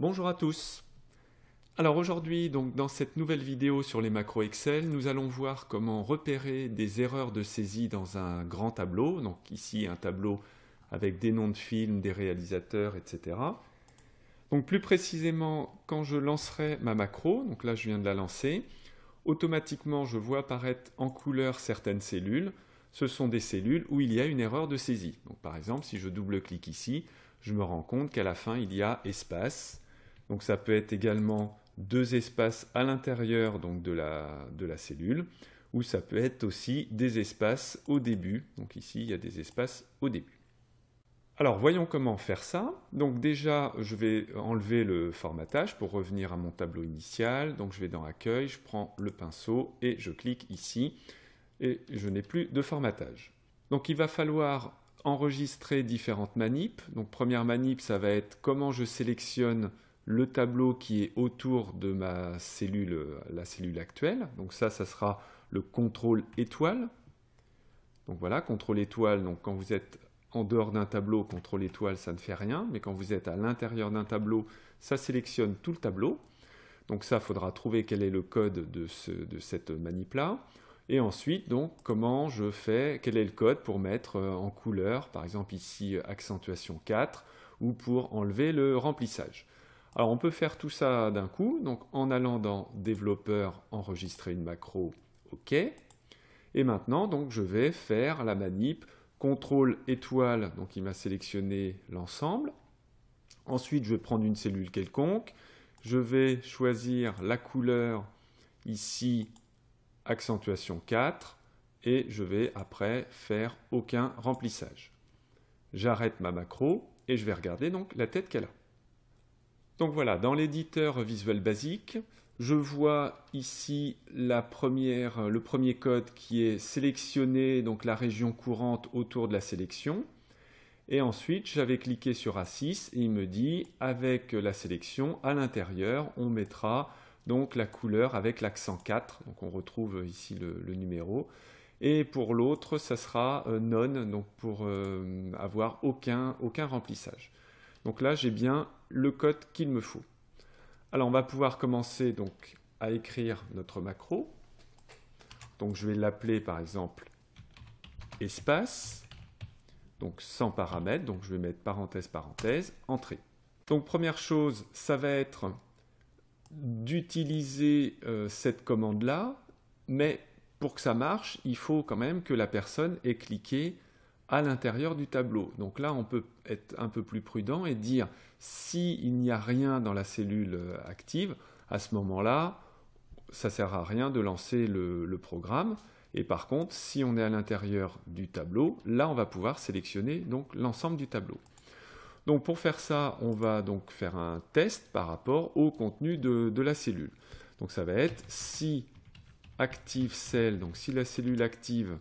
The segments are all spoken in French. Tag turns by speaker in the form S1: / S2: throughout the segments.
S1: Bonjour à tous Alors aujourd'hui, donc dans cette nouvelle vidéo sur les macros Excel, nous allons voir comment repérer des erreurs de saisie dans un grand tableau, donc ici un tableau avec des noms de films, des réalisateurs, etc. Donc plus précisément, quand je lancerai ma macro, donc là je viens de la lancer, automatiquement je vois apparaître en couleur certaines cellules, ce sont des cellules où il y a une erreur de saisie. Donc par exemple, si je double-clique ici, je me rends compte qu'à la fin il y a espace, donc ça peut être également deux espaces à l'intérieur donc de la, de la cellule, ou ça peut être aussi des espaces au début. Donc ici, il y a des espaces au début. Alors voyons comment faire ça. Donc déjà, je vais enlever le formatage pour revenir à mon tableau initial. Donc je vais dans Accueil, je prends le pinceau et je clique ici. Et je n'ai plus de formatage. Donc il va falloir enregistrer différentes manips. Donc première manip, ça va être comment je sélectionne le tableau qui est autour de ma cellule, la cellule actuelle. Donc ça, ça sera le contrôle étoile. Donc voilà, contrôle étoile, donc quand vous êtes en dehors d'un tableau, contrôle étoile, ça ne fait rien, mais quand vous êtes à l'intérieur d'un tableau, ça sélectionne tout le tableau. Donc ça, il faudra trouver quel est le code de, ce, de cette manip-là. Et ensuite, donc, comment je fais, quel est le code pour mettre euh, en couleur, par exemple ici, euh, accentuation 4, ou pour enlever le remplissage. Alors on peut faire tout ça d'un coup, donc en allant dans développeur, enregistrer une macro, ok. Et maintenant donc je vais faire la manip contrôle étoile, donc il m'a sélectionné l'ensemble. Ensuite je vais prendre une cellule quelconque, je vais choisir la couleur ici accentuation 4 et je vais après faire aucun remplissage. J'arrête ma macro et je vais regarder donc la tête qu'elle a. Donc voilà, dans l'éditeur visuel basique, je vois ici euh, le premier code qui est sélectionné, donc la région courante autour de la sélection. Et ensuite, j'avais cliqué sur A6 et il me dit, avec la sélection, à l'intérieur, on mettra donc la couleur avec l'accent 4. Donc on retrouve ici le, numéro. Et pour l'autre, ça sera euh, None, non, donc pour euh, avoir aucun, aucun remplissage. Donc là, j'ai bien le code qu'il me faut. Alors on va pouvoir commencer donc à écrire notre macro. Donc je vais l'appeler par exemple espace, donc sans paramètre. donc je vais mettre parenthèse, parenthèse, entrée. Donc première chose, ça va être d'utiliser euh, cette commande-là, mais pour que ça marche, il faut quand même que la personne ait cliqué à l'intérieur du tableau. Donc là, on peut être un peu plus prudent et dire s'il il n'y a rien dans la cellule euh, active, à ce moment-là, ça ne sert à rien de lancer le, programme. Et par contre, si on est à l'intérieur du tableau, là, on va pouvoir sélectionner donc l'ensemble du tableau. Donc pour faire ça, on va donc faire un test par rapport au contenu de, la cellule. Donc ça va être si active cell, donc si la cellule active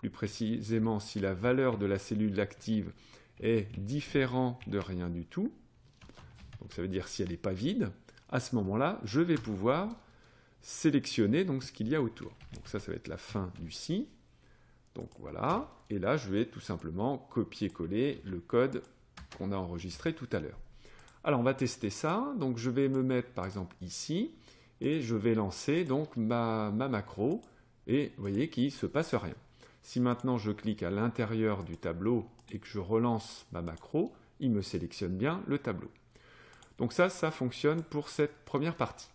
S1: plus précisément si la valeur de la cellule active est différente de rien du tout, donc ça veut dire si elle n'est pas vide, à ce moment-là, je vais pouvoir sélectionner donc ce qu'il y a autour. Donc ça, ça va être la fin du si. Donc voilà, et là je vais tout simplement copier-coller le code qu'on a enregistré tout à l'heure. Alors on va tester ça, donc je vais me mettre par exemple ici, et je vais lancer donc ma, ma macro, et vous voyez qu'il ne se passe rien. Si maintenant je clique à l'intérieur du tableau et que je relance ma macro, il me sélectionne bien le tableau. Donc ça, ça fonctionne pour cette première partie.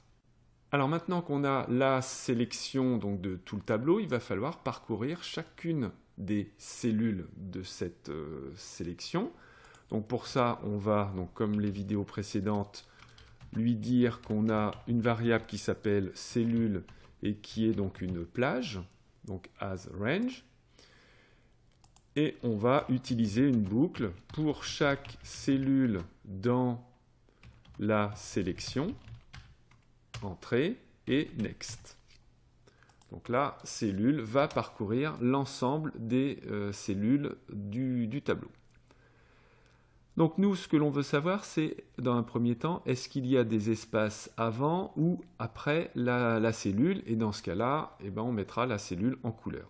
S1: Alors maintenant qu'on a la sélection donc, de tout le tableau, il va falloir parcourir chacune des cellules de cette euh, sélection. Donc pour ça, on va, comme les vidéos précédentes, lui dire qu'on a une variable qui s'appelle cellule et qui est donc une plage, donc as range et on va utiliser une boucle pour chaque cellule dans la sélection, entrée et next. Donc la cellule va parcourir l'ensemble des euh, cellules du, tableau. Donc nous, ce que l'on veut savoir, c'est dans un premier temps, est-ce qu'il y a des espaces avant ou après la, cellule Et dans ce cas-là, eh ben, on mettra la cellule en couleur.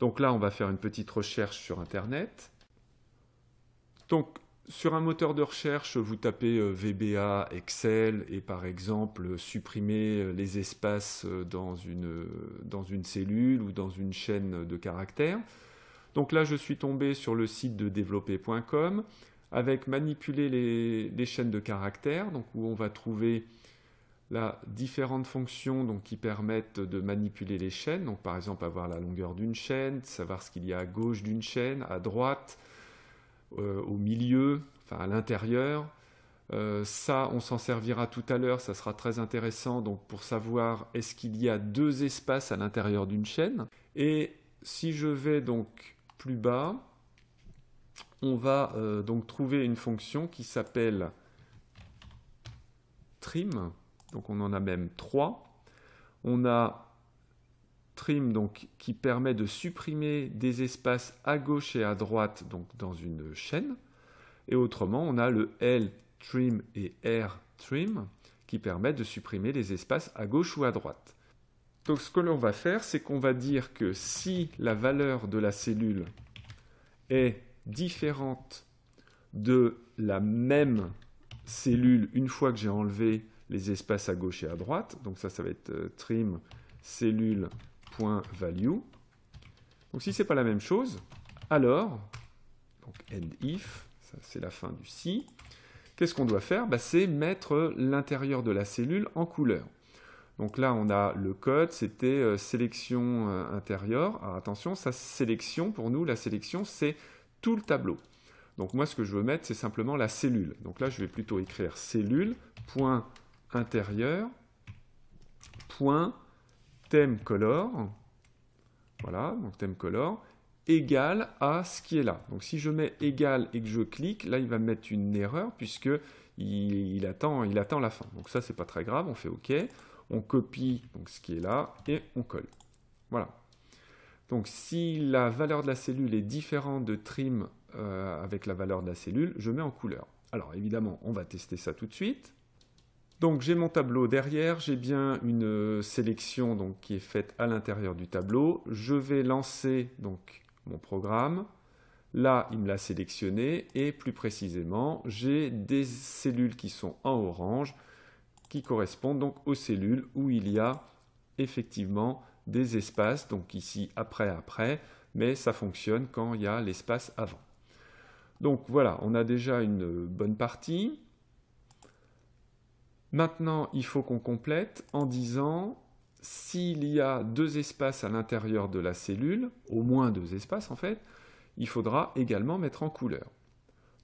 S1: Donc là, on va faire une petite recherche sur Internet. Donc, sur un moteur de recherche, vous tapez euh, VBA Excel et par exemple euh, supprimer euh, les espaces dans une, cellule ou dans une chaîne de caractères. Donc là, je suis tombé sur le site de développer.com avec manipuler les, les, chaînes de caractères, donc où on va trouver différentes fonctions donc, qui permettent de manipuler les chaînes, par exemple avoir la longueur d'une chaîne, savoir ce qu'il y a à gauche d'une chaîne, à droite, euh, au milieu, enfin à l'intérieur. Euh, ça, on s'en servira tout à l'heure, ça sera très intéressant donc, pour savoir est-ce qu'il y a deux espaces à l'intérieur d'une chaîne. Et si je vais donc plus bas, on va euh, donc trouver une fonction qui s'appelle trim donc on en a même trois. On a trim qui permet de supprimer des espaces à gauche et à droite donc dans une chaîne. Et autrement, on a le L trim et R trim qui permettent de supprimer les espaces à gauche ou à droite. Donc ce que l'on va faire, c'est qu'on va dire que si la valeur de la cellule est différente de la même cellule une fois que j'ai enlevé les espaces à gauche et à droite. Donc ça, ça va être euh, trim cellule.value. Donc si c'est pas la même chose, alors, donc end if, ça c'est la fin du si, qu'est-ce qu'on doit faire bah, C'est mettre l'intérieur de la cellule en couleur. Donc là, on a le code, c'était euh, sélection euh, intérieure. Alors attention, ça sélection, pour nous, la sélection, c'est tout le tableau. Donc moi, ce que je veux mettre, c'est simplement la cellule. Donc là, je vais plutôt écrire cellule.value intérieur point thème color voilà donc thème color égal à ce qui est là donc si je mets égal et que je clique là il va mettre une erreur puisque il, attend il attend la fin donc ça c'est pas très grave on fait ok on copie donc ce qui est là et on colle voilà donc si la valeur de la cellule est différente de trim euh, avec la valeur de la cellule je mets en couleur alors évidemment on va tester ça tout de suite donc j'ai mon tableau derrière, j'ai bien une euh, sélection qui est faite à l'intérieur du tableau. Je vais lancer donc, mon programme. Là, il me l'a sélectionné et plus précisément, j'ai des cellules qui sont en orange qui correspondent donc aux cellules où il y a effectivement des espaces, donc ici après après, mais ça fonctionne quand il y a l'espace avant. Donc voilà, on a déjà une euh, bonne partie. Maintenant, il faut qu'on complète en disant s'il y a deux espaces à l'intérieur de la cellule, au moins deux espaces en fait, il faudra également mettre en couleur.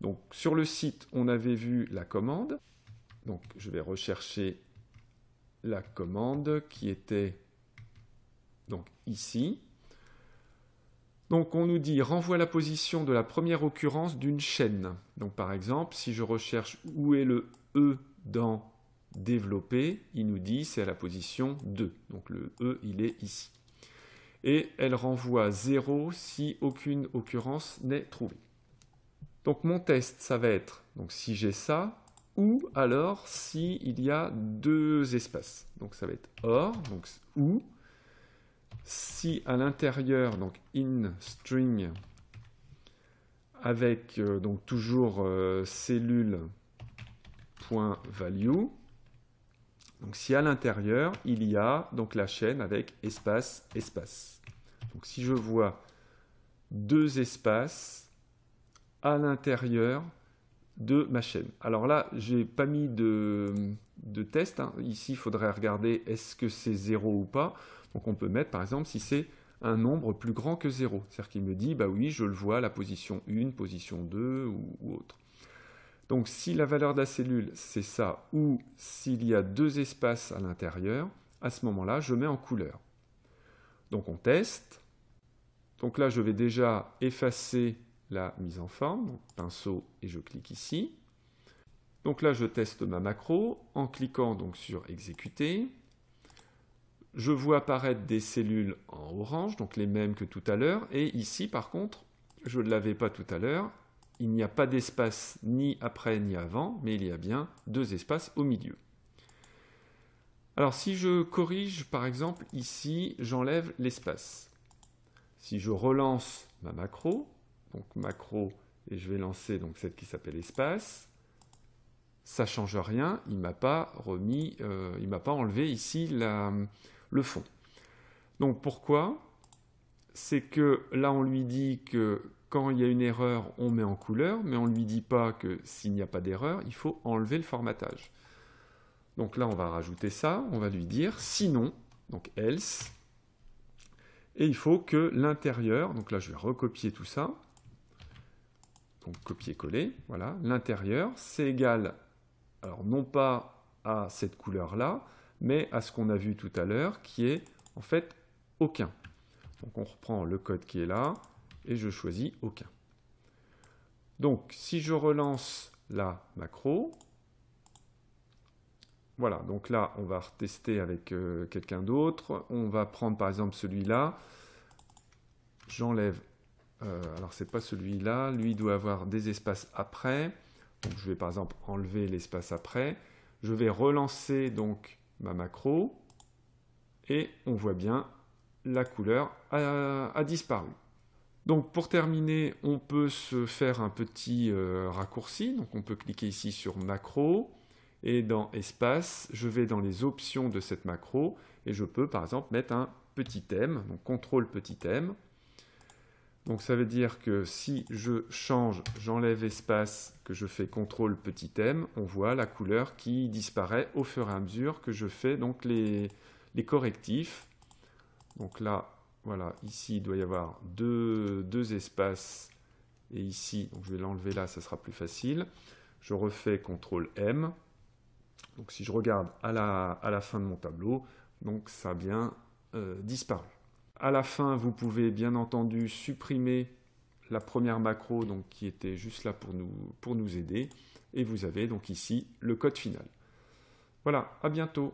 S1: Donc sur le site, on avait vu la commande. Donc je vais rechercher la commande qui était donc ici. Donc on nous dit renvoie la position de la première occurrence d'une chaîne. Donc par exemple, si je recherche où est le E dans développé, il nous dit c'est à la position 2. Donc le E, il est ici. Et elle renvoie 0 si aucune occurrence n'est trouvée. Donc mon test, ça va être donc si j'ai ça, ou alors si il y a deux espaces. Donc ça va être or, donc ou, si à l'intérieur, donc in string, avec euh, donc toujours euh, cellule.value, donc si à l'intérieur, il y a donc la chaîne avec espace, espace. Donc si je vois deux espaces à l'intérieur de ma chaîne. Alors là, j'ai pas mis de, test. Hein. Ici, il faudrait regarder est-ce que c'est 0 ou pas. Donc on peut mettre, par exemple, si c'est un nombre plus grand que 0. C'est-à-dire qu'il me dit, bah oui, je le vois à la position 1, position 2 ou autre. Donc si la valeur de la cellule, c'est ça, ou s'il y a deux espaces à l'intérieur, à ce moment-là, je mets en couleur. Donc on teste. Donc là, je vais déjà effacer la mise en forme, pinceau, et je clique ici. Donc là, je teste ma macro en cliquant donc sur exécuter. Je vois apparaître des cellules en orange, donc les mêmes que tout à l'heure. Et ici, par contre, je ne l'avais pas tout à l'heure, il n'y a pas d'espace ni après ni avant, mais il y a bien deux espaces au milieu. Alors si je corrige par exemple ici, j'enlève l'espace. Si je relance ma macro, donc macro, et je vais lancer donc celle qui s'appelle espace, ça ne change rien, il ne m'a pas remis, euh, il m'a pas enlevé ici le fond. Donc pourquoi C'est que là on lui dit que quand il y a une erreur, on met en couleur, mais on ne lui dit pas que s'il n'y a pas d'erreur, il faut enlever le formatage. Donc là, on va rajouter ça, on va lui dire sinon, donc else, et il faut que l'intérieur, donc là je vais recopier tout ça, donc copier-coller, voilà, l'intérieur, c'est égal, alors non pas à cette couleur-là, mais à ce qu'on a vu tout à l'heure, qui est en fait aucun. Donc on reprend le code qui est là, et je choisis aucun. Donc si je relance la macro, voilà, donc là on va retester avec euh, quelqu'un d'autre, on va prendre par exemple celui-là, j'enlève, euh, alors c'est pas celui-là, lui doit avoir des espaces après, je vais par exemple enlever l'espace après, je vais relancer donc ma macro, et on voit bien la couleur a disparu. Donc pour terminer, on peut se faire un petit euh, raccourci. Donc on peut cliquer ici sur macro et dans espace, je vais dans les options de cette macro et je peux par exemple mettre un petit M ». donc Ctrl » petit M ». Donc ça veut dire que si je change, j'enlève espace, que je fais Ctrl » petit M », on voit la couleur qui disparaît au fur et à mesure que je fais donc les, les correctifs. Donc là, voilà, ici, il doit y avoir deux, espaces. Et ici, donc je vais l'enlever là, ça sera plus facile. Je refais CTRL-M. Donc si je regarde à la, fin de mon tableau, donc ça a bien euh, disparu. À la fin, vous pouvez bien entendu supprimer la première macro donc, qui était juste là pour nous, pour nous aider. Et vous avez donc ici le code final. Voilà, à bientôt